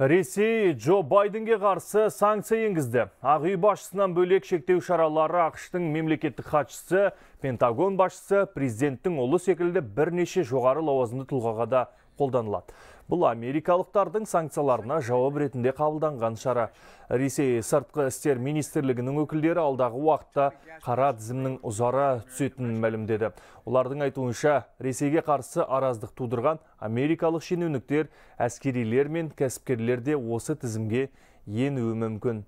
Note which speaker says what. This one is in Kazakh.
Speaker 1: Ресей Джо Байденге қарсы санкция енгізді. Ақ үй бөлек шектеу шаралары ақштың мемлекеттік хатшысы, Пентагон басшысы, президенттің олы секілді бірнеше жоғары лауазымды тұлғаға да қолданылады бұл америкалықтардың санкцияларына жауап ретінде қабылданған шара ресей сыртқы істер министрлігінің өкілдері алдағы уақытта қара тізімнің ұзара түсетінін мәлімдеді олардың айтуынша ресейге қарсы араздық тудырған америкалық шенеуніктер әскерилер мен кәсіпкерлер де осы тізімге енуі мүмкін